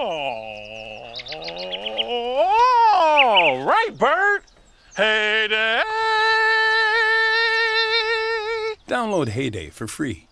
all right, Bert. Heyday! Download Heyday for free